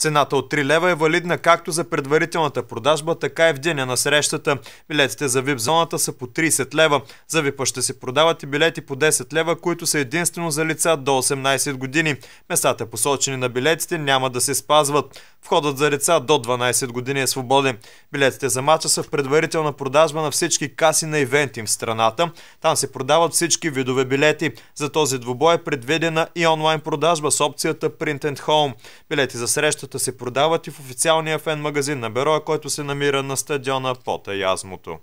Цената от 3 лева е валидна както за предварителната продажба, така и в деня на срещата. Билетите за VIP зоната са по 30 лева. За VIP ще се продават и билети по 10 лева, които са единствено за лица до 18 години. Местата посочени на билетите няма да се спазват. Входът за лица до 12 години е свободен. Билетите за мача са в предварителна продажба на всички каси на ивенти в страната. Там се продават всички видове билети. За този двубой е предвидена и онлайн продажба с опцията Print and Home. Билети за срещата Топчетата се продават и в официалния фен магазин на Бероя, който се намира на стадиона под Язмото.